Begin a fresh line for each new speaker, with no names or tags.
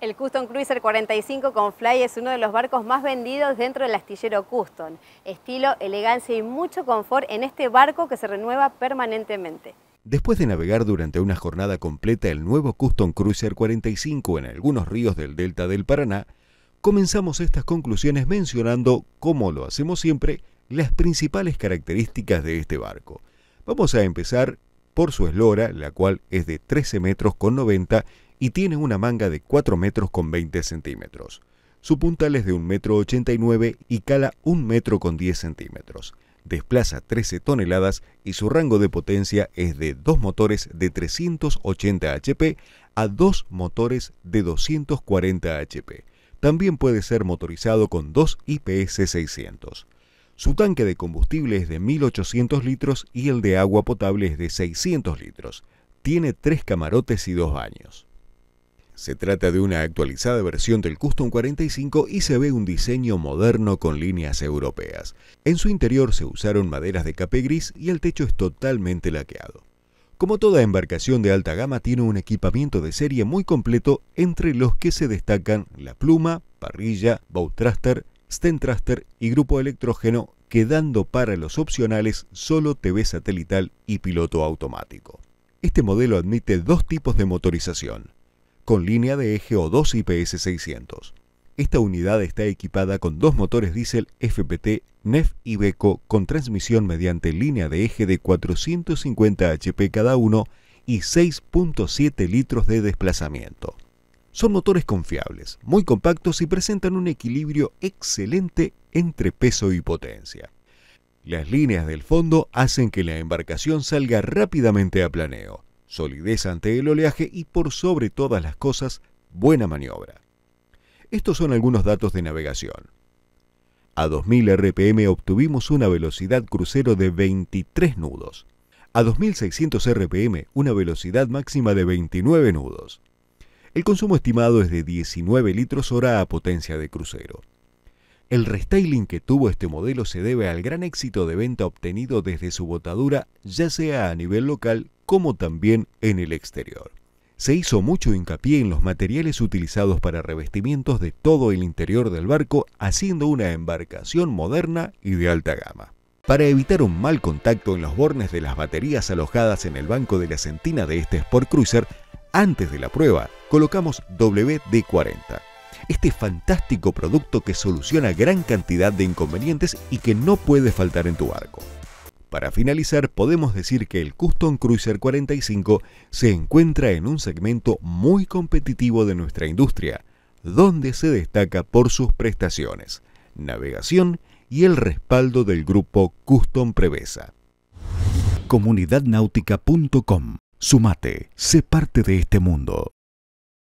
El Custom Cruiser 45 con Fly es uno de los barcos más vendidos dentro del astillero Custom. Estilo, elegancia y mucho confort en este barco que se renueva permanentemente. Después de navegar durante una jornada completa el nuevo Custom Cruiser 45 en algunos ríos del delta del Paraná, comenzamos estas conclusiones mencionando, como lo hacemos siempre, las principales características de este barco. Vamos a empezar por su eslora, la cual es de 13 metros con 90 y tiene una manga de 4 metros con 20 centímetros. Su puntal es de 1,89 metro y cala 1 metro con 10 centímetros. Desplaza 13 toneladas y su rango de potencia es de dos motores de 380 HP a dos motores de 240 HP. También puede ser motorizado con dos IPS 600. Su tanque de combustible es de 1800 litros y el de agua potable es de 600 litros. Tiene tres camarotes y dos baños. Se trata de una actualizada versión del Custom 45 y se ve un diseño moderno con líneas europeas. En su interior se usaron maderas de cape gris y el techo es totalmente laqueado. Como toda embarcación de alta gama tiene un equipamiento de serie muy completo entre los que se destacan la pluma, parrilla, bow thruster, thruster y grupo electrógeno, quedando para los opcionales solo TV satelital y piloto automático. Este modelo admite dos tipos de motorización, con línea de eje o 2 IPS 600. Esta unidad está equipada con dos motores diésel FPT NEF y Beco con transmisión mediante línea de eje de 450 HP cada uno y 6.7 litros de desplazamiento. Son motores confiables, muy compactos y presentan un equilibrio excelente entre peso y potencia. Las líneas del fondo hacen que la embarcación salga rápidamente a planeo solidez ante el oleaje y por sobre todas las cosas, buena maniobra. Estos son algunos datos de navegación. A 2000 RPM obtuvimos una velocidad crucero de 23 nudos. A 2600 RPM una velocidad máxima de 29 nudos. El consumo estimado es de 19 litros hora a potencia de crucero. El restyling que tuvo este modelo se debe al gran éxito de venta obtenido desde su botadura, ya sea a nivel local como también en el exterior. Se hizo mucho hincapié en los materiales utilizados para revestimientos de todo el interior del barco, haciendo una embarcación moderna y de alta gama. Para evitar un mal contacto en los bornes de las baterías alojadas en el banco de la sentina de este Sport Cruiser, antes de la prueba colocamos WD-40. Este fantástico producto que soluciona gran cantidad de inconvenientes y que no puede faltar en tu barco. Para finalizar, podemos decir que el Custom Cruiser 45 se encuentra en un segmento muy competitivo de nuestra industria, donde se destaca por sus prestaciones, navegación y el respaldo del grupo Custom Prevesa. Comunidadnautica.com. Sumate, sé parte de este mundo.